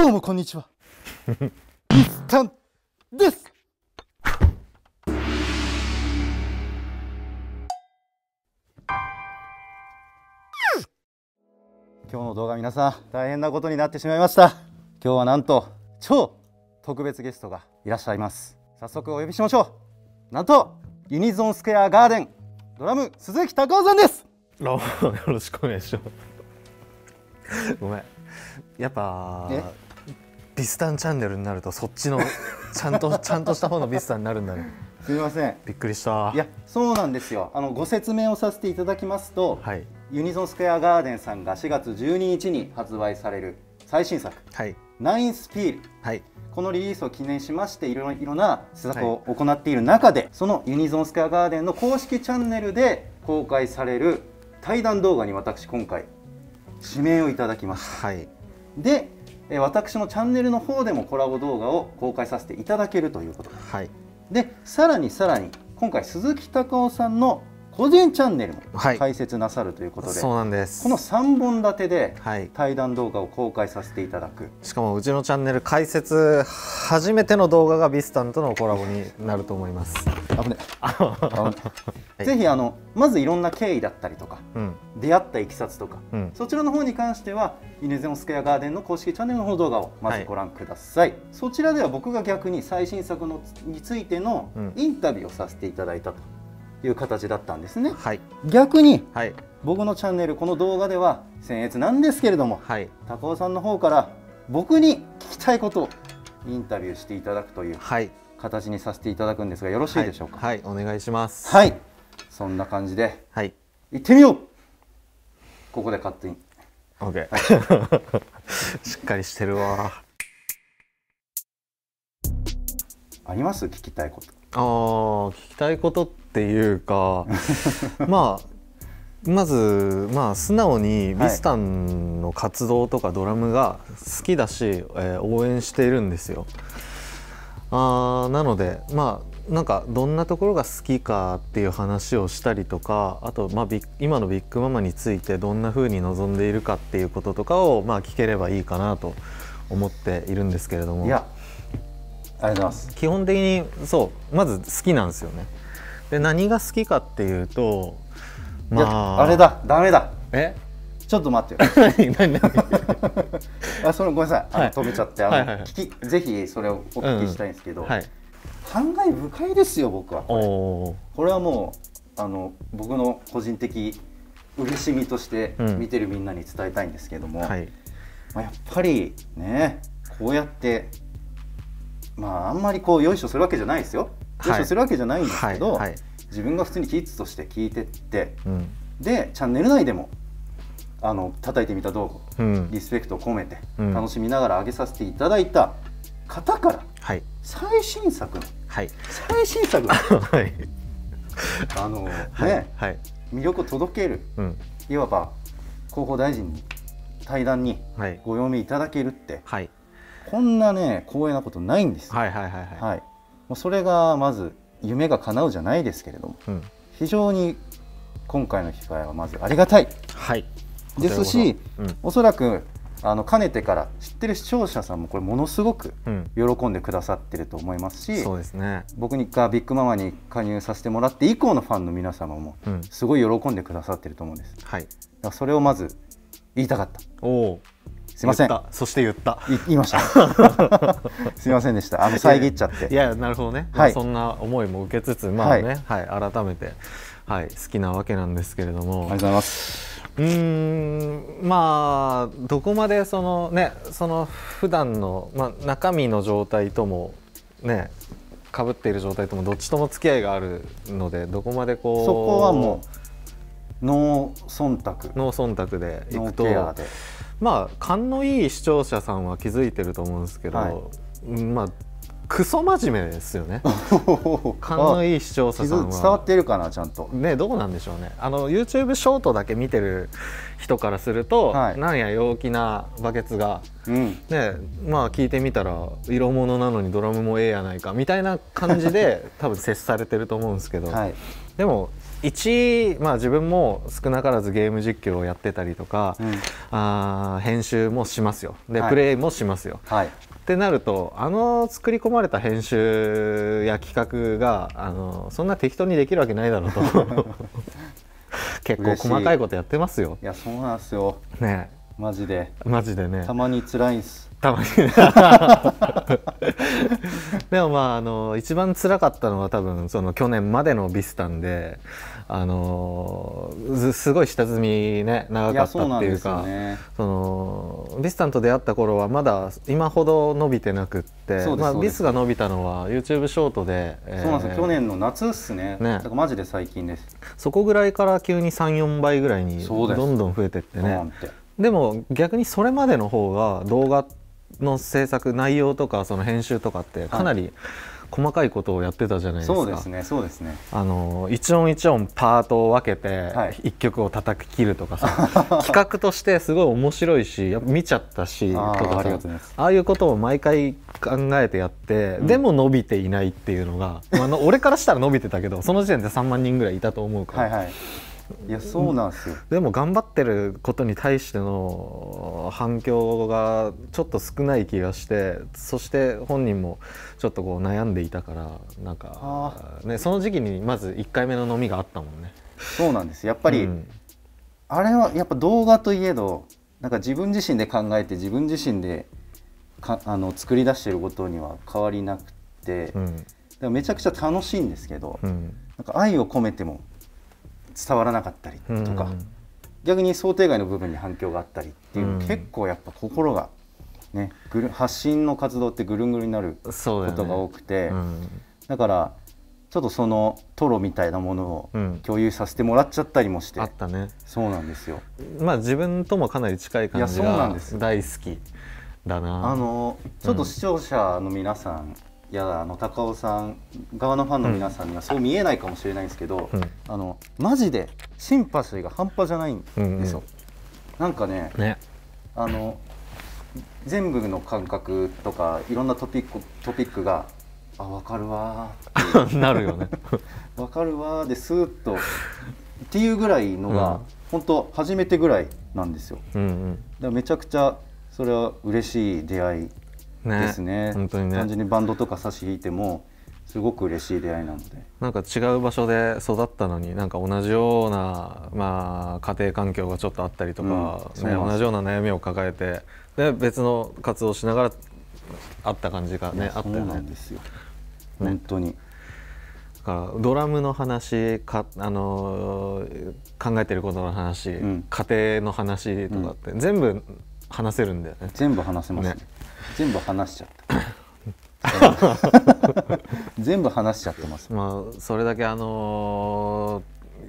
どうもこんにちは。ミスタンです。今日の動画皆さん大変なことになってしまいました。今日はなんと超特別ゲストがいらっしゃいます。早速お呼びしましょう。なんとユニゾンスクエアガーデンドラム鈴木隆夫さんです。どうもよろしくお願いします。ごめん。やっぱ。ビスタンチャンネルになるとそっちの ちゃんとちゃんとした方のビスタンになるんだねすみませんびっくりしたいやそうなんですよあのご説明をさせていただきますと、はい、ユニゾンスクエアガーデンさんが4月12日に発売される最新作「はい、ナインスピール」はい、このリリースを記念しましていろいろな施策を行っている中で、はい、そのユニゾンスクエアガーデンの公式チャンネルで公開される対談動画に私今回指名をいただきました、はい、で私のチャンネルの方でもコラボ動画を公開させていただけるということです、はい、でさらにさらに今回鈴木隆夫さんの午前チャンネルも解説なさるということで、はい、そうなんですこの3本立てで対談動画を公開させていただく、はい、しかもうちのチャンネル解説初めての動画がビスタンとのコラボになると思います危ね ぜひあのまずいろんな経緯だったりとか、うん、出会ったいきさつとか、うん、そちらの方に関してはイネゼンスクエアガーデンの公式チャンネルの方動画をまずご覧ください、はい、そちらでは僕が逆に最新作のについてのインタビューをさせていただいたと。いう形だったんですね、はい、逆に、はい、僕のチャンネルこの動画では僭越なんですけれども、はい、高尾さんの方から僕に聞きたいことをインタビューしていただくという形にさせていただくんですがよろしいでしょうかはい、お願いしますはいそんな感じで、はい、行ってみようここでカットイン OK、はい、しっかりしてるわあります聞きたいことああ聞きたいことていうか まあまず、まあ、素直にビスタンの活動とかドラムが好きだし、はい、えー、応援しているんですよ。あなのでまあなんかどんなところが好きかっていう話をしたりとかあと、まあ、今のビッグママについてどんなふうに望んでいるかっていうこととかを、まあ、聞ければいいかなと思っているんですけれどもいやありがとうございます基本的にそうまず好きなんですよね。で何が好きかっていうとまああれだダメだえちょっと待ってよ あそのごめんなさいはい、止めちゃってあの、はいはいはい、聞きぜひそれをお聞きしたいんですけど、うんはい、感慨深いですよ僕はこれはもうあの僕の個人的嬉しみとして見てるみんなに伝えたいんですけども、うんはい、まあ、やっぱりねこうやってまああんまりこうよいしょするわけじゃないですよするわけじゃないんですけど、自分が普通にキッズとして聞いてって、うん、でチャンネル内でもあの叩いてみた動画、うん、リスペクトを込めて楽しみながら上げさせていただいた方から、はい、最新作の、はい、最新作の、はい、あの、ね、はい、魅力を届ける、うん、いわば広報大臣に対談にご用命いただけるって、はい、こんなね光栄なことないんですはいはいはい、はいもうそれがまず夢が叶うじゃないですけれども、うん、非常に今回の機会はまずありがたい、はい、ですし、うん、おそらくあのかねてから知ってる視聴者さんもこれものすごく喜んでくださってると思いますし、うん、そうですね、僕がビッグママに加入させてもらって以降のファンの皆様もすごい喜んでくださってると思うんです。はい、だからそれをまず言いたかった。おすみませんそして言った言いました すみませんでしたあの遮っちゃっていやなるほどね、はい、そんな思いも受けつつまあね、はい、はい、改めて、はい、好きなわけなんですけれどもありがとうございますうんまあどこまでそのねその普段のまあ中身の状態ともねかぶっている状態ともどっちとも付き合いがあるのでどこまでこうそこはもう脳忖度脳忖度でいくとまあ勘のいい視聴者さんは気づいてると思うんですけど、はい、まあクソ真面目ですよね 勘のいい視聴者さんは伝わってるかなちゃんとねどうなんでしょうねあの YouTube ショートだけ見てる人からすると、はい、なんや陽気なバケツが、うん、ねまあ聞いてみたら色物なのにドラムもええやないかみたいな感じで 多分接されてると思うんですけど、はい、でも1まあ自分も少なからずゲーム実況をやってたりとか、うん、あ編集もしますよで、はい、プレイもしますよ、はい、ってなるとあの作り込まれた編集や企画があのそんな適当にできるわけないだろうと 結構細かいことやってますよいやそうなんですよねマジでマジでねたまに辛いんすたまに でもまああの一番辛かったのは多分その去年までのビスタンであのすごい下積みね長かったっていうかそ、のビスさんと出会った頃はまだ今ほど伸びてなくって、まあ、ビスが伸びたのは YouTube ショートで、そうなんです去年の夏っすねねマジで最近ですそこぐらいから急に34倍ぐらいにどんどん増えてってねでも逆にそれまでの方が動画の制作内容とかその編集とかってかなり、はい細かいことをやってたじゃないですかそうですねそうですねあの一音一音パートを分けて一曲を叩き切るとかさ、はい、企画としてすごい面白いし見ちゃったしとかさああいうことを毎回考えてやって、うん、でも伸びていないっていうのが、まあ、俺からしたら伸びてたけどその時点で3万人ぐらいいたと思うから。はいはいいやそうなんですよでも頑張ってることに対しての反響がちょっと少ない気がしてそして本人もちょっとこう悩んでいたからなんか、ね、その時期にまず1回目の飲みがあったもんねそうなんですやっぱり、うん、あれはやっぱ動画といえどなんか自分自身で考えて自分自身でかあの作り出してることには変わりなくて、うん、めちゃくちゃ楽しいんですけど、うん、なんか愛を込めても伝わらなかったりとか、逆に想定外の部分に反響があったりっていう、結構やっぱ心が、ね、ぐる発信の活動ってぐるんぐるになることが多くてだ、ねうん、だからちょっとそのトロみたいなものを共有させてもらっちゃったりもして、あったねそうなんですよまあ自分ともかなり近い感じが大好きだなあのちょっと視聴者の皆さんいやあの高尾さん側のファンの皆さんにはそう見えないかもしれないんですけど、うん、あのマジでシンパシーが半端じゃないんですよ。うんうん、なんかね、ね、あの全部の感覚とかいろんなトピックトピックがあ分かるわー なるよね分 かるわーですーっとっていうぐらいのが、うん、本当初めてぐらいなんですよ。うんうん、めちゃくちゃそれは嬉しい出会いですね本当にね単純にバンドとか差し引いてもすごく嬉しい出会いなのでなんか違う場所で育ったのになんか同じような、まあ、家庭環境がちょっとあったりとか、うんね、同じような悩みを抱えてで別の活動しながらあった感じがねあったよね。なんですよ、本当にからドラムの話か、あのー、考えてることの話、うん、家庭の話とかって、全部話せるんだよね全部話せますねね全部話しちゃった 全部話しちゃってます、まあ、それだけあの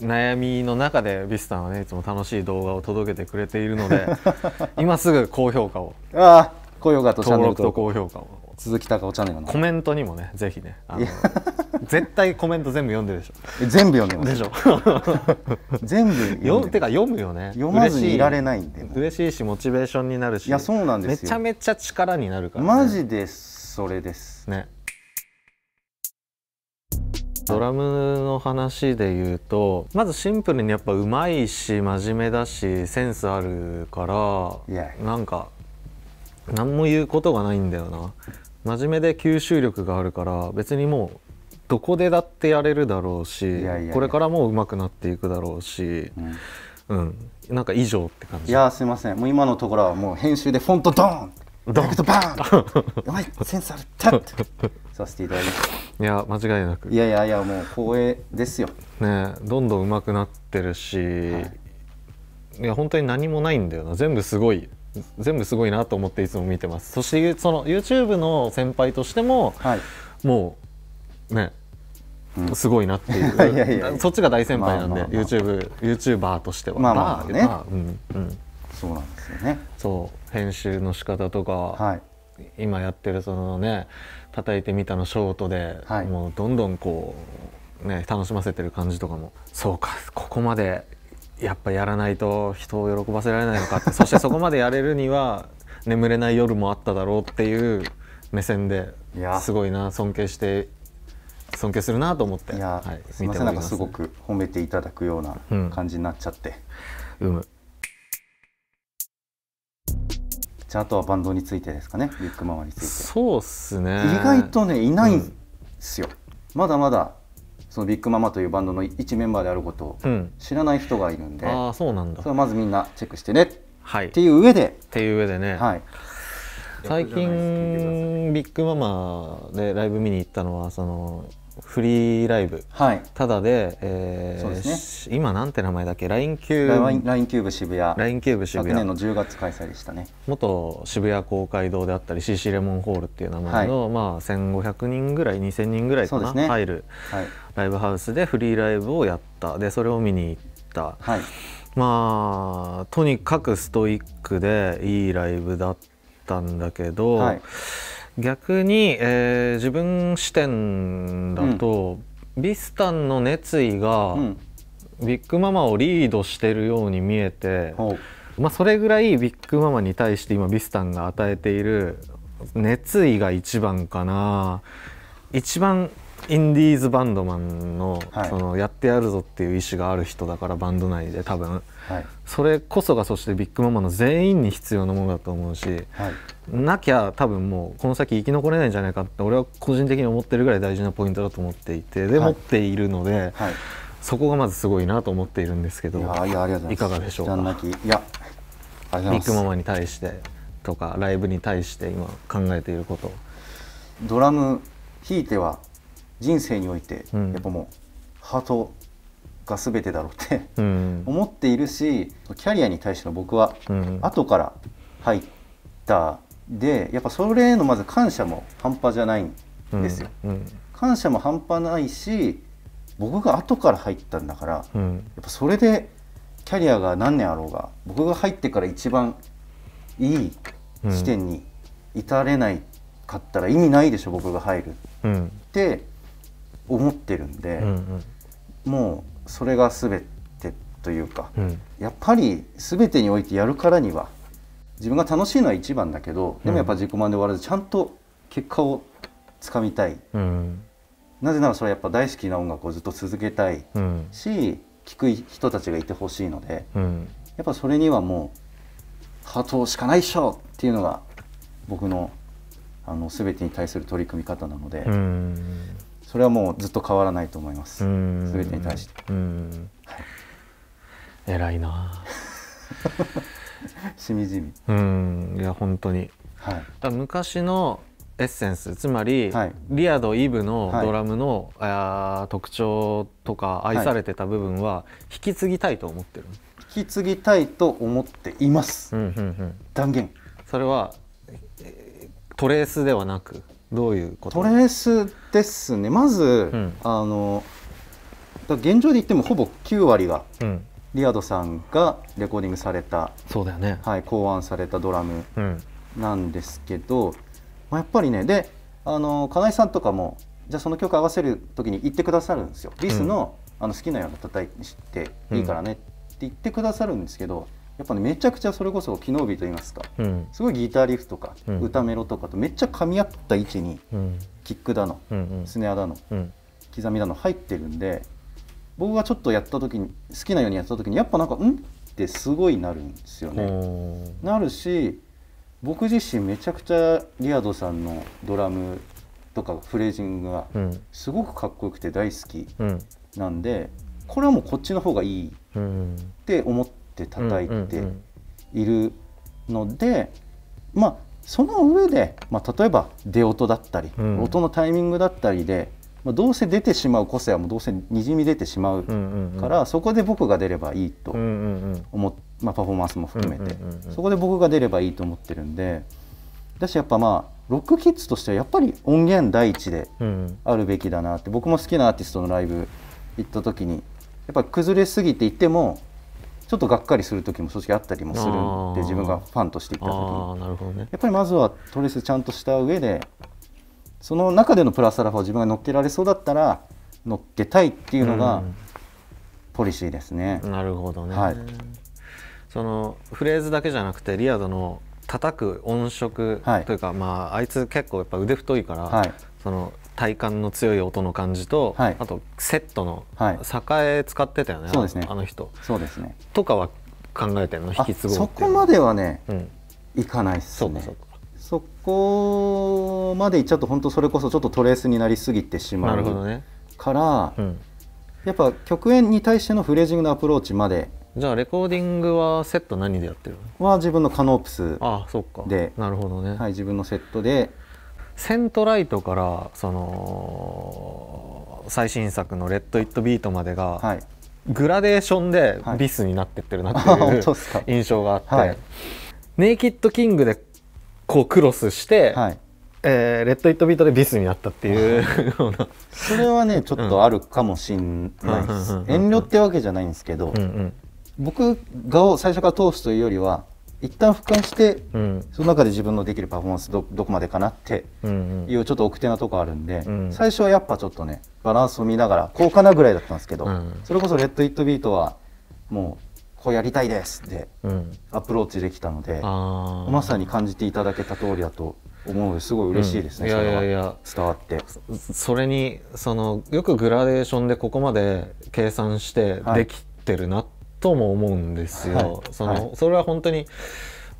ー、悩みの中でビスタンはねいつも楽しい動画を届けてくれているので 今すぐ高評価をああ高評価と登録と高評価を鈴木孝夫チャンネルのコメントにもねぜひねあの 絶対コメント全部読んでるでしょ 全部読んでますでしょ 全部読むてか読むよね読まずにいられないんで嬉しいしモチベーションになるしいやそうなんですめちゃめちゃ力になるから、ね、マジでそれですねドラムの話で言うとまずシンプルにやっぱうまいし真面目だしセンスあるからなんか何も言うことがないんだよな真面目で吸収力があるから別にもうどこでだってやれるだろうしこれからもうまくなっていくだろうし、うん、うん、なんか以上って感じいやすいませんもう今のところはもう編集でフォントドーンドンとバーン お前センスあるったさせていただきましいや間違いなくいやいやいやもう光栄ですよねどんどん上手くなってるし、はい、いや本当に何もないんだよな全部すごい全部すごいなと思っていつも見てますそしてその YouTube の先輩としても、はい、もうね、うん、すごいなっていう そっちが大先輩なんで、まあまあまあ、YouTube YouTuber としてはまあまあね、うんうん、そうなんですよねそう編集の仕方とか、はい、今やってるそのね叩いてみたのショートで、はい、もうどんどんこうね楽しませてる感じとかもそうかここまでやっぱやらないと人を喜ばせられないのかって そしてそこまでやれるには眠れない夜もあっただろうっていう目線ですごいな尊敬して尊敬するなと思っていや、はい、すみませんなかすごく褒めていただくような感じになっちゃって。うん、じゃああとはバンドについてですかねビッグママについてそうっすね意外とねいないんですよ、うん、まだまだそのビッグママというバンドの一メンバーであることを知らない人がいるんで、うん、あそうなんだそれはまずみんなチェックしてね、はい、っていう上でっていう上でね、はい、最近ビッグママでライブ見に行ったのはそのフリーライブ、はい、ただで,、えー、ね、今なんて名前だっけ LINE キューブ LINE キューブ渋谷 i n キューブ渋谷昨年の10月開催でしたね元渋谷公会堂であったり CC レモンホールっていう名前の、はい、まあ、1500人ぐらい2000人ぐらいかな、ね、入る、ライブハウスでフリーライブをやったでそれを見に行った、はい、まあとにかくストイックでいいライブだったったんだけど、はい、逆に、えー、自分視点だと、うん、ビスタンの熱意が、うん、ビッグママをリードしてるように見えて、まあ、それぐらいビッグママに対して今ビスタンが与えている熱意が一番かな。一番インディーズバンドマンの,、そのやってやるぞっていう意思がある人だからバンド内で多分、それこそがそしてビッグママの全員に必要なものだと思うし、なきゃ多分もうこの先生き残れないんじゃないかって俺は個人的に思ってるぐらい大事なポイントだと思っていてで、持っているので、そこがまずすごいなと思っているんですけどいかがでしょうかいやビッグママに対してとかライブに対して今考えていること。ドラムひいては人生においてやっぱもうハートが全てだろうって 思っているしキャリアに対しての僕は後から入ったでやっぱそれへのまず感謝も半端じゃないんですよ。感謝も半端ないし僕が後から入ったんだから、やっぱそれでキャリアが何年あろうが僕が入ってから一番いい地点に至れないかったら意味ないでしょ僕が入る、うん、って思ってるんで、うんうん、もうそれが全てというか、うん、やっぱり全てにおいてやるからには自分が楽しいのは一番だけどでもやっぱ自己満で終わらずちゃんと結果をつかみたい、うん、なぜならそれはやっぱ大好きな音楽をずっと続けたいし聴、うん、く人たちがいてほしいので、うん、やっぱそれにはもうハートしかないっしょっていうのが僕のあの全てに対する取り組み方なので。それはもうずっと変わらないと思います。全てに対して。偉いな。しみじみ。うん、いや本当に。はい。だ昔のエッセンスつまり、はい、リアド・イブのドラムの、はい、あ特徴とか愛されてた部分は引き継ぎたいと思ってる、はい、引き継ぎたいと思っています、うんうんうん、断言それはトレースではなくどういうことトレースですねまず、うん、あの現状で言ってもほぼ9割が、うん、リアドさんがレコーディングされたそうだよね、はい、考案されたドラムなんですけど、うん、まあ、やっぱりねであの金井さんとかもじゃあその曲合わせる時に言ってくださるんですよ。リスの,、あの好きなような叩いていいからねって言ってくださるんですけどやっぱねめちゃくちゃそれこそ機能美といいますか、うん、すごいギターリフとか、うん、歌メロとかとめっちゃ噛み合った位置に、うん、キックだの、うんうん、スネアだの、刻みだの入ってるんで僕がちょっとやった時に好きなようにやった時にやっぱなんか「ん?」ってすごいなるんですよね。なるし僕自身めちゃくちゃリアドさんのドラムとかフレージングがすごくかっこよくて大好きなんで、これはもうこっちの方がいいって思って。って叩いているので、まあ、その上で、まあ、例えば出音だったり、うん、音のタイミングだったりで、まあ、どうせ出てしまう個性はもうどうせにじみ出てしまうから、うんうんうん、そこで僕が出ればいいと思、うんうん、まあ、パフォーマンスも含めて、うんうんうん、そこで僕が出ればいいと思ってるんでだしやっぱまあロックキッズとしてはやっぱり音源第一であるべきだなって、僕も好きなアーティストのライブ行った時にやっぱ崩れすぎていてもちょっとがっかりする時も正直あったりもするんで自分がファンとしていった時に、ね、やっぱりまずはトレースちゃんとした上でその中でのプラスアルファを自分が乗っけられそうだったら乗っけたいっていうのがポリシーですね。なるほどね、はい、そのフレーズだけじゃなくてリアドの叩く音色というか、はい、まああいつ結構やっぱ腕太いから、はい、その体感の強い音の感じと、はい、あとセットの栄使ってたよね、そうですねあの人そうですねとかは考えてるの引き継ごうそこまではね、うん、いかないっすねそこまでいっちゃうと本当それこそちょっとトレースになりすぎてしまうから、ねうん、やっぱ曲演に対してのフレージングのアプローチまでじゃあレコーディングはセット何でやってるのは自分のカノープスであそっかなるほどね、はい、自分のセットでセントライトからその最新作の「レッド・イット・ビート」までが、はい、グラデーションでビスになってってるなっていう、はい、印象があって、はい、ネイキッド・キングでこうクロスして、はい、えー、レッド・イット・ビートでビスになったっていう それはねちょっとあるかもしんないです遠慮ってわけじゃないんですけど、うんうん、僕が最初から通すというよりは一旦俯瞰して、うん、その中で自分のできるパフォーマンスどこまでかなっていうちょっと奥手なとこあるんで、うん、最初はやっぱちょっとねバランスを見ながらこうかなぐらいだったんですけど、うん、それこそ「レッド・イット・ビート」はもうこうやりたいですってアプローチできたので、まさに感じていただけた通りだと思うのですごい嬉しいですね、うん、いやいやいや伝わってそれにそのよくグラデーションでここまで計算してできてるなっとも思うんですよ。はい、その、はい、それは本当に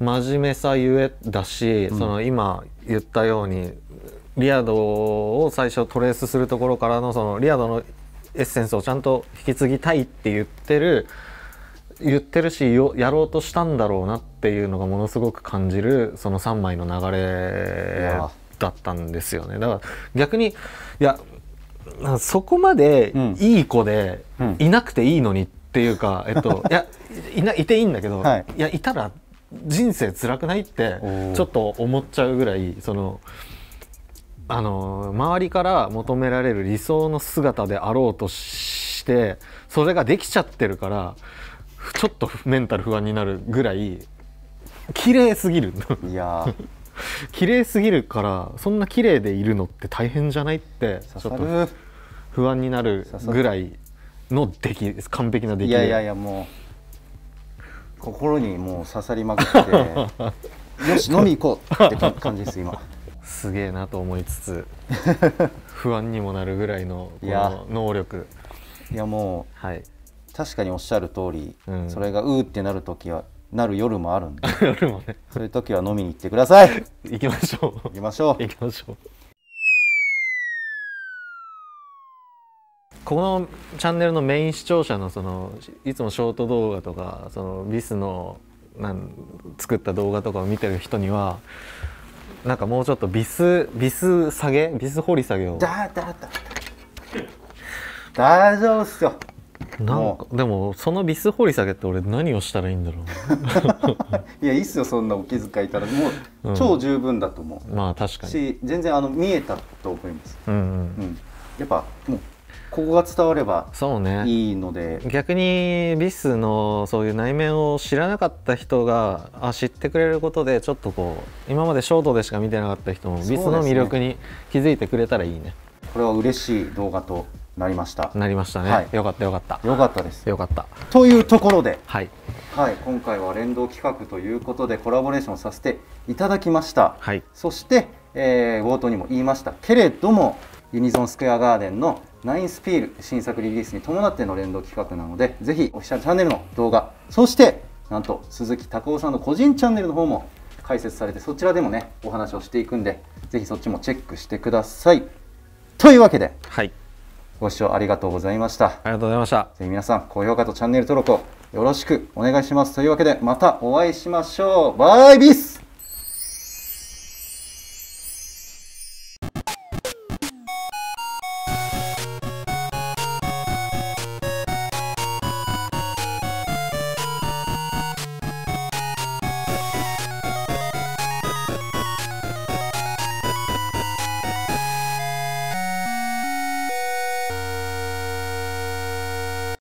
真面目さゆえだし、うん、その今言ったようにリアドを最初トレースするところからのそのリアドのエッセンスをちゃんと引き継ぎたいって言ってる言ってるしやろうとしたんだろうなっていうのがものすごく感じるその3枚の流れだったんですよね。だから逆にいやそこまでいい子でいなくていいのにってっていうか、えっと、いやいないていいんだけど、はい、いやいたら人生辛くないってちょっと思っちゃうぐらいそのあの周りから求められる理想の姿であろうとしてそれができちゃってるからちょっとメンタル不安になるぐらい綺麗すぎるいや 綺麗すぎるからそんな綺麗でいるのって大変じゃないってちょっと不安になるぐらいの出来です完璧な出来いやいやいやもう心にもう刺さりまくって よし飲み行こうって感じです今すげえなと思いつつ不安にもなるぐらいのこの能力いやもう、はい、確かにおっしゃる通り、うん、それがうーってなる時はなる夜もあるんで 夜もねそういう時は飲みに行ってください 行きましょう行きましょう行きましょうこのチャンネルのメイン視聴者のそのいつもショート動画とかそのビスのなん作った動画とかを見てる人にはなんかもうちょっとビスビス下げビス掘り下げをだだだ大丈夫っすよなんかでもそのビス掘り下げって俺何をしたらいいんだろう いやいいっすよそんなお気遣いたらもう超十分だと思う、まあ確かにし全然あの見えたと思います、うんうんうん、やっぱもうここが伝わればいいので、ね、逆にビスのそういう内面を知らなかった人があ知ってくれることでちょっとこう今までショートでしか見てなかった人もビスの魅力に気づいてくれたらいいね、ね、これは嬉しい動画となりましたなりましたね、はい、よかったよかったよかったですよかったというところで、はい、はい、今回は連動企画ということでコラボレーションさせていただきました、はい、そして、えー、冒頭にも言いましたけれどもユニゾンスクエアガーデンのナインスピール新作リリースに伴っての連動企画なので、ぜひオフィシャルチャンネルの動画、そしてなんと鈴木拓夫さんの個人チャンネルの方も解説されて、そちらでもね、お話をしていくんで、ぜひそっちもチェックしてください。というわけで、はい、ご視聴ありがとうございました。ありがとうございました。ぜひ皆さん、高評価とチャンネル登録をよろしくお願いします。というわけで、またお会いしましょう。バイビス